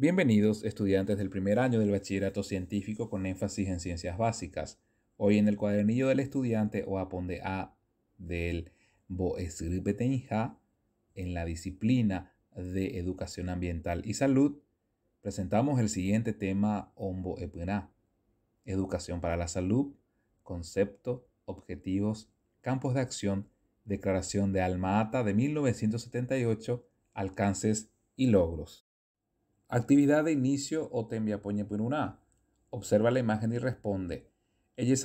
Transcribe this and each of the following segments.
Bienvenidos estudiantes del primer año del bachillerato científico con énfasis en ciencias básicas. Hoy en el cuadernillo del estudiante o A del Boesgripetenja en la disciplina de educación ambiental y salud presentamos el siguiente tema Ombo Educación para la salud, concepto, objetivos, campos de acción, declaración de Alma Ata de 1978, alcances y logros. Actividad de inicio o por una. Observa la imagen y responde. ¿Qué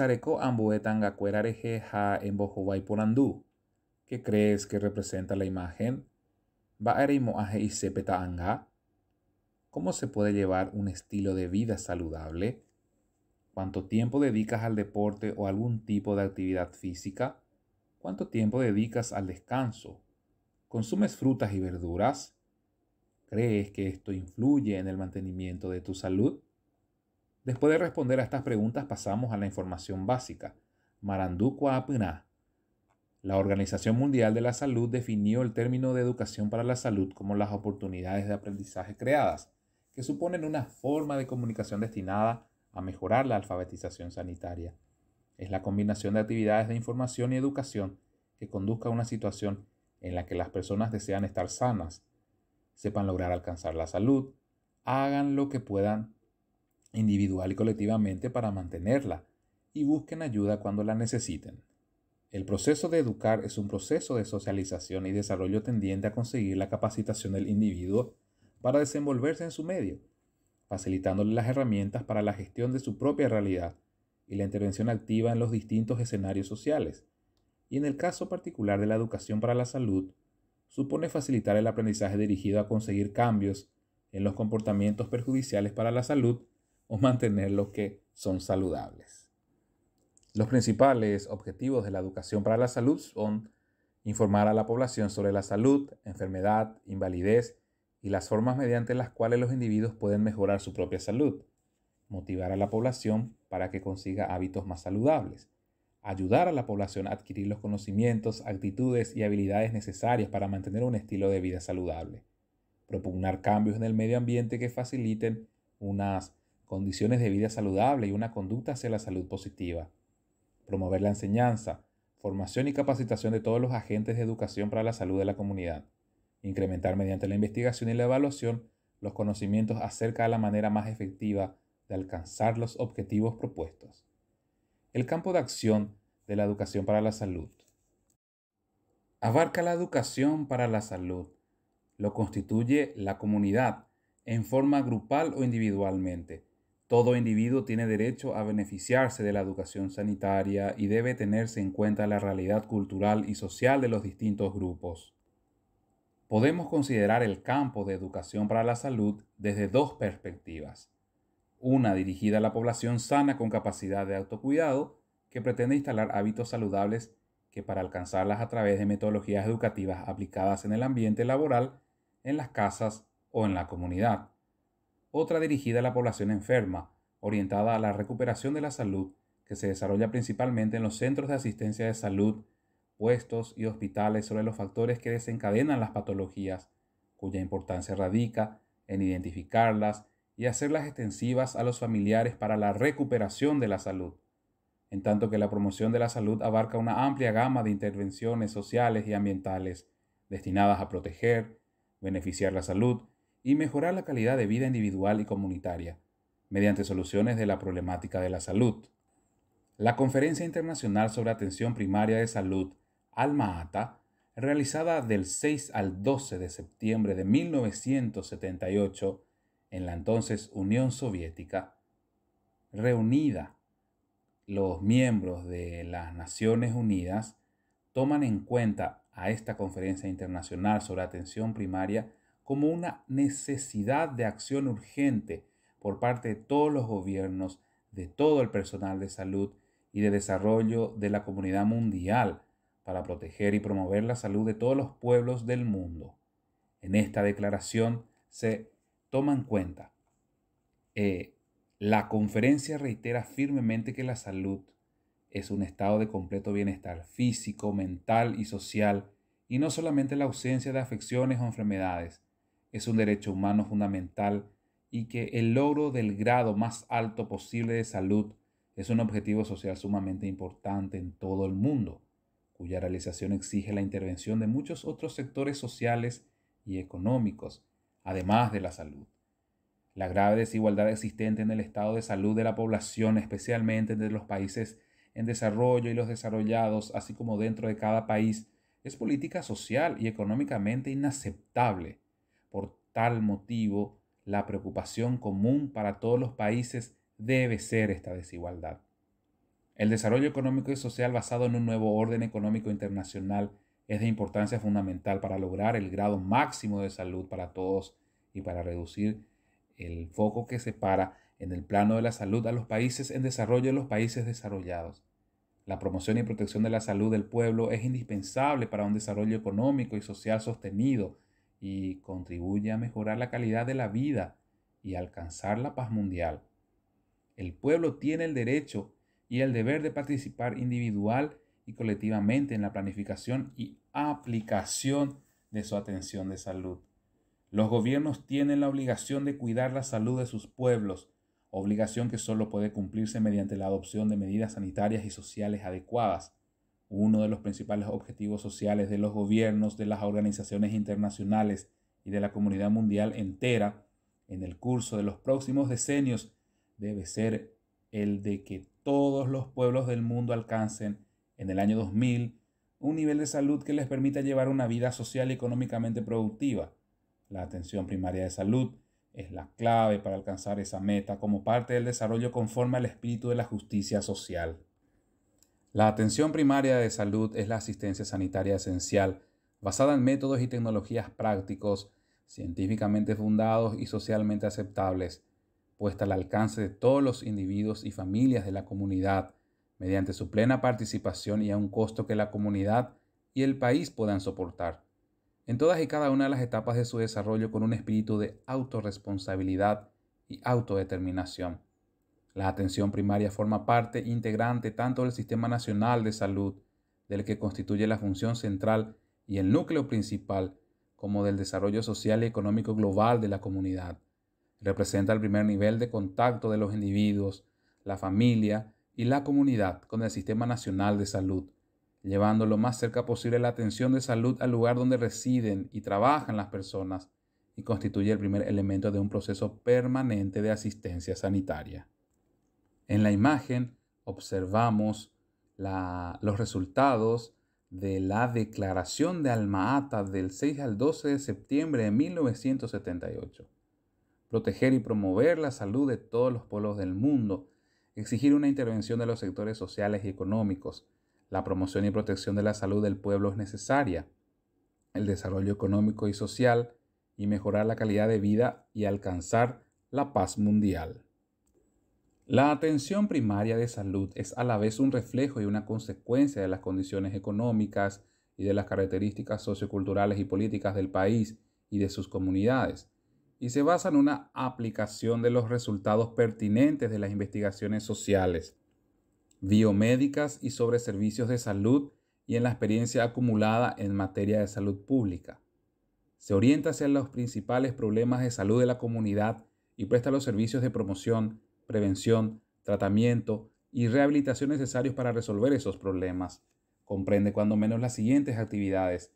crees que representa la imagen? ¿Cómo se puede llevar un estilo de vida saludable? ¿Cuánto tiempo dedicas al deporte o algún tipo de actividad física? ¿Cuánto tiempo dedicas al descanso? ¿Consumes frutas y verduras? ¿Crees que esto influye en el mantenimiento de tu salud? Después de responder a estas preguntas pasamos a la información básica. Maranduqua Apna. La Organización Mundial de la Salud definió el término de educación para la salud como las oportunidades de aprendizaje creadas, que suponen una forma de comunicación destinada a mejorar la alfabetización sanitaria. Es la combinación de actividades de información y educación que conduzca a una situación en la que las personas desean estar sanas, sepan lograr alcanzar la salud, hagan lo que puedan individual y colectivamente para mantenerla y busquen ayuda cuando la necesiten. El proceso de educar es un proceso de socialización y desarrollo tendiente a conseguir la capacitación del individuo para desenvolverse en su medio, facilitándole las herramientas para la gestión de su propia realidad y la intervención activa en los distintos escenarios sociales, y en el caso particular de la educación para la salud, supone facilitar el aprendizaje dirigido a conseguir cambios en los comportamientos perjudiciales para la salud o mantener los que son saludables. Los principales objetivos de la educación para la salud son informar a la población sobre la salud, enfermedad, invalidez y las formas mediante las cuales los individuos pueden mejorar su propia salud, motivar a la población para que consiga hábitos más saludables, ayudar a la población a adquirir los conocimientos, actitudes y habilidades necesarias para mantener un estilo de vida saludable, propugnar cambios en el medio ambiente que faciliten unas condiciones de vida saludable y una conducta hacia la salud positiva, promover la enseñanza, formación y capacitación de todos los agentes de educación para la salud de la comunidad, incrementar mediante la investigación y la evaluación los conocimientos acerca de la manera más efectiva de alcanzar los objetivos propuestos el campo de acción de la educación para la salud. Abarca la educación para la salud. Lo constituye la comunidad en forma grupal o individualmente. Todo individuo tiene derecho a beneficiarse de la educación sanitaria y debe tenerse en cuenta la realidad cultural y social de los distintos grupos. Podemos considerar el campo de educación para la salud desde dos perspectivas una dirigida a la población sana con capacidad de autocuidado que pretende instalar hábitos saludables que para alcanzarlas a través de metodologías educativas aplicadas en el ambiente laboral, en las casas o en la comunidad. Otra dirigida a la población enferma, orientada a la recuperación de la salud, que se desarrolla principalmente en los centros de asistencia de salud, puestos y hospitales sobre los factores que desencadenan las patologías, cuya importancia radica en identificarlas, y hacerlas extensivas a los familiares para la recuperación de la salud, en tanto que la promoción de la salud abarca una amplia gama de intervenciones sociales y ambientales destinadas a proteger, beneficiar la salud y mejorar la calidad de vida individual y comunitaria, mediante soluciones de la problemática de la salud. La Conferencia Internacional sobre Atención Primaria de Salud, ALMA-ATA, realizada del 6 al 12 de septiembre de 1978, en la entonces Unión Soviética, reunida los miembros de las Naciones Unidas toman en cuenta a esta conferencia internacional sobre atención primaria como una necesidad de acción urgente por parte de todos los gobiernos, de todo el personal de salud y de desarrollo de la comunidad mundial para proteger y promover la salud de todos los pueblos del mundo. En esta declaración se Toma en cuenta, eh, la conferencia reitera firmemente que la salud es un estado de completo bienestar físico, mental y social, y no solamente la ausencia de afecciones o enfermedades. Es un derecho humano fundamental y que el logro del grado más alto posible de salud es un objetivo social sumamente importante en todo el mundo, cuya realización exige la intervención de muchos otros sectores sociales y económicos, además de la salud. La grave desigualdad existente en el estado de salud de la población, especialmente entre los países en desarrollo y los desarrollados, así como dentro de cada país, es política social y económicamente inaceptable. Por tal motivo, la preocupación común para todos los países debe ser esta desigualdad. El desarrollo económico y social basado en un nuevo orden económico internacional es de importancia fundamental para lograr el grado máximo de salud para todos y para reducir el foco que separa en el plano de la salud a los países en desarrollo y los países desarrollados. La promoción y protección de la salud del pueblo es indispensable para un desarrollo económico y social sostenido y contribuye a mejorar la calidad de la vida y alcanzar la paz mundial. El pueblo tiene el derecho y el deber de participar individual y colectivamente en la planificación y aplicación de su atención de salud. Los gobiernos tienen la obligación de cuidar la salud de sus pueblos, obligación que solo puede cumplirse mediante la adopción de medidas sanitarias y sociales adecuadas. Uno de los principales objetivos sociales de los gobiernos, de las organizaciones internacionales y de la comunidad mundial entera en el curso de los próximos decenios debe ser el de que todos los pueblos del mundo alcancen en el año 2000, un nivel de salud que les permita llevar una vida social y económicamente productiva. La atención primaria de salud es la clave para alcanzar esa meta como parte del desarrollo conforme al espíritu de la justicia social. La atención primaria de salud es la asistencia sanitaria esencial, basada en métodos y tecnologías prácticos, científicamente fundados y socialmente aceptables, puesta al alcance de todos los individuos y familias de la comunidad, mediante su plena participación y a un costo que la comunidad y el país puedan soportar, en todas y cada una de las etapas de su desarrollo con un espíritu de autorresponsabilidad y autodeterminación. La atención primaria forma parte integrante tanto del Sistema Nacional de Salud, del que constituye la función central y el núcleo principal, como del desarrollo social y económico global de la comunidad. Representa el primer nivel de contacto de los individuos, la familia y la comunidad con el Sistema Nacional de Salud, llevando lo más cerca posible la atención de salud al lugar donde residen y trabajan las personas y constituye el primer elemento de un proceso permanente de asistencia sanitaria. En la imagen observamos los resultados de la declaración de Alma-Ata del 6 al 12 de septiembre de 1978. Proteger y promover la salud de todos los pueblos del mundo exigir una intervención de los sectores sociales y económicos. La promoción y protección de la salud del pueblo es necesaria. El desarrollo económico y social y mejorar la calidad de vida y alcanzar la paz mundial. La atención primaria de salud es a la vez un reflejo y una consecuencia de las condiciones económicas y de las características socioculturales y políticas del país y de sus comunidades y se basa en una aplicación de los resultados pertinentes de las investigaciones sociales, biomédicas y sobre servicios de salud y en la experiencia acumulada en materia de salud pública. Se orienta hacia los principales problemas de salud de la comunidad y presta los servicios de promoción, prevención, tratamiento y rehabilitación necesarios para resolver esos problemas. Comprende cuando menos las siguientes actividades.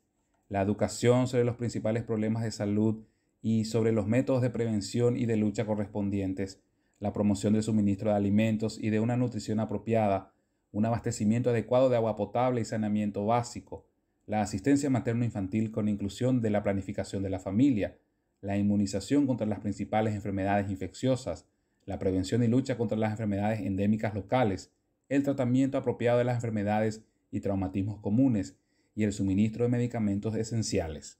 La educación sobre los principales problemas de salud y sobre los métodos de prevención y de lucha correspondientes, la promoción del suministro de alimentos y de una nutrición apropiada, un abastecimiento adecuado de agua potable y saneamiento básico, la asistencia materno-infantil con inclusión de la planificación de la familia, la inmunización contra las principales enfermedades infecciosas, la prevención y lucha contra las enfermedades endémicas locales, el tratamiento apropiado de las enfermedades y traumatismos comunes y el suministro de medicamentos esenciales.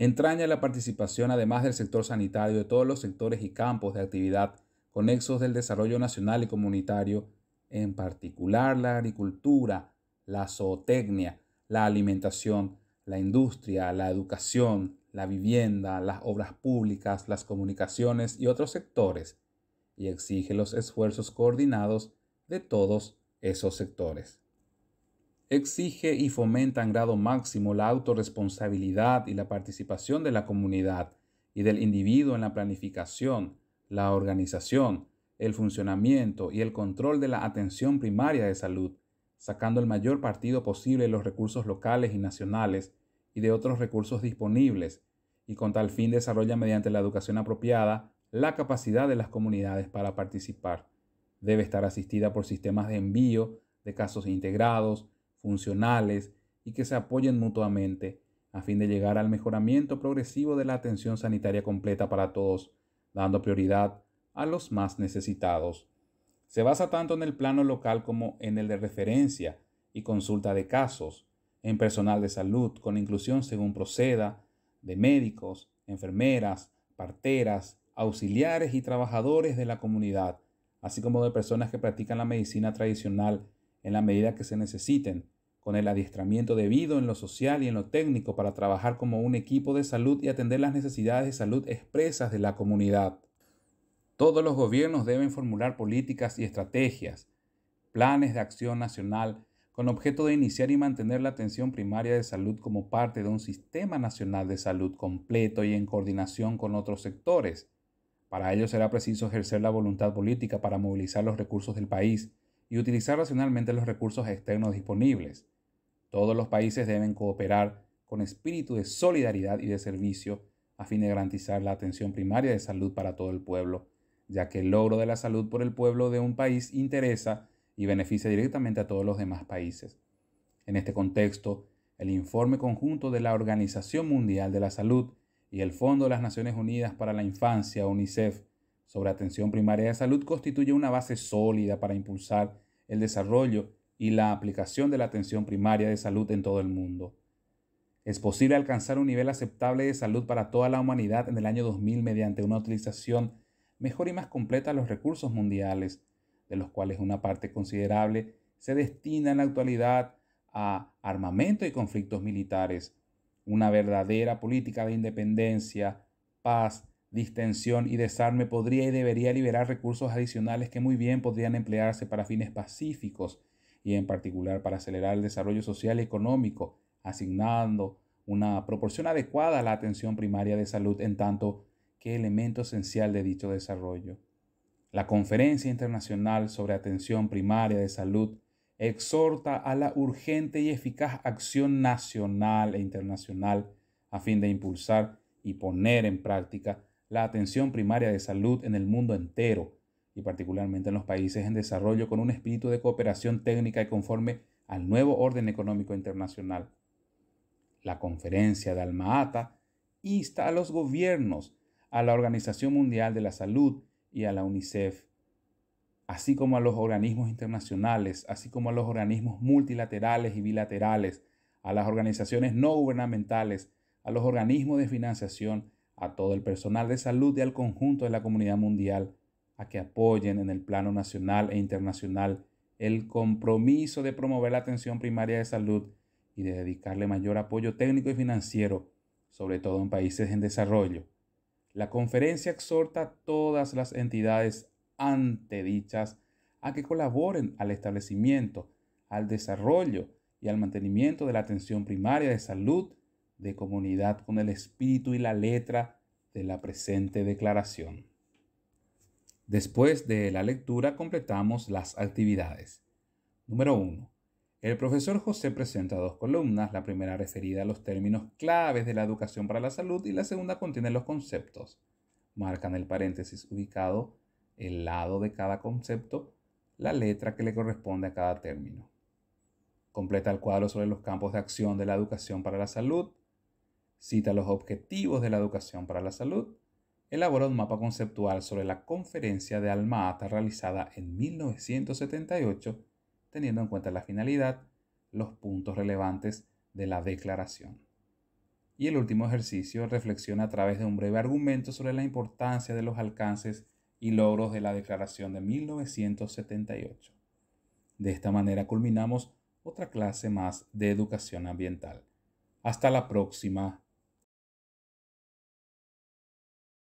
Entraña la participación, además del sector sanitario, de todos los sectores y campos de actividad conexos del desarrollo nacional y comunitario, en particular la agricultura, la zootecnia, la alimentación, la industria, la educación, la vivienda, las obras públicas, las comunicaciones y otros sectores, y exige los esfuerzos coordinados de todos esos sectores exige y fomenta en grado máximo la autorresponsabilidad y la participación de la comunidad y del individuo en la planificación, la organización, el funcionamiento y el control de la atención primaria de salud, sacando el mayor partido posible de los recursos locales y nacionales y de otros recursos disponibles, y con tal fin desarrolla mediante la educación apropiada la capacidad de las comunidades para participar. Debe estar asistida por sistemas de envío de casos integrados, funcionales y que se apoyen mutuamente a fin de llegar al mejoramiento progresivo de la atención sanitaria completa para todos, dando prioridad a los más necesitados. Se basa tanto en el plano local como en el de referencia y consulta de casos, en personal de salud con inclusión según proceda, de médicos, enfermeras, parteras, auxiliares y trabajadores de la comunidad, así como de personas que practican la medicina tradicional en la medida que se necesiten, con el adiestramiento debido en lo social y en lo técnico para trabajar como un equipo de salud y atender las necesidades de salud expresas de la comunidad. Todos los gobiernos deben formular políticas y estrategias, planes de acción nacional, con objeto de iniciar y mantener la atención primaria de salud como parte de un sistema nacional de salud completo y en coordinación con otros sectores. Para ello será preciso ejercer la voluntad política para movilizar los recursos del país, y utilizar racionalmente los recursos externos disponibles. Todos los países deben cooperar con espíritu de solidaridad y de servicio a fin de garantizar la atención primaria de salud para todo el pueblo, ya que el logro de la salud por el pueblo de un país interesa y beneficia directamente a todos los demás países. En este contexto, el informe conjunto de la Organización Mundial de la Salud y el Fondo de las Naciones Unidas para la Infancia, UNICEF, sobre atención primaria de salud constituye una base sólida para impulsar el desarrollo y la aplicación de la atención primaria de salud en todo el mundo. Es posible alcanzar un nivel aceptable de salud para toda la humanidad en el año 2000 mediante una utilización mejor y más completa de los recursos mundiales, de los cuales una parte considerable se destina en la actualidad a armamento y conflictos militares, una verdadera política de independencia, paz, distensión y desarme podría y debería liberar recursos adicionales que muy bien podrían emplearse para fines pacíficos y en particular para acelerar el desarrollo social y económico, asignando una proporción adecuada a la atención primaria de salud en tanto que elemento esencial de dicho desarrollo. La Conferencia Internacional sobre Atención Primaria de Salud exhorta a la urgente y eficaz acción nacional e internacional a fin de impulsar y poner en práctica la atención primaria de salud en el mundo entero y particularmente en los países en desarrollo con un espíritu de cooperación técnica y conforme al nuevo orden económico internacional. La conferencia de alma insta a los gobiernos, a la Organización Mundial de la Salud y a la UNICEF, así como a los organismos internacionales, así como a los organismos multilaterales y bilaterales, a las organizaciones no gubernamentales, a los organismos de financiación, a todo el personal de salud y al conjunto de la comunidad mundial a que apoyen en el plano nacional e internacional el compromiso de promover la atención primaria de salud y de dedicarle mayor apoyo técnico y financiero, sobre todo en países en desarrollo. La conferencia exhorta a todas las entidades antedichas a que colaboren al establecimiento, al desarrollo y al mantenimiento de la atención primaria de salud de comunidad con el espíritu y la letra de la presente declaración. Después de la lectura completamos las actividades. Número 1. El profesor José presenta dos columnas, la primera referida a los términos claves de la educación para la salud y la segunda contiene los conceptos. Marcan el paréntesis ubicado el lado de cada concepto, la letra que le corresponde a cada término. Completa el cuadro sobre los campos de acción de la educación para la salud, cita los objetivos de la educación para la salud, elabora un mapa conceptual sobre la conferencia de Alma Ata realizada en 1978, teniendo en cuenta la finalidad, los puntos relevantes de la declaración. Y el último ejercicio reflexiona a través de un breve argumento sobre la importancia de los alcances y logros de la declaración de 1978. De esta manera culminamos otra clase más de educación ambiental. Hasta la próxima.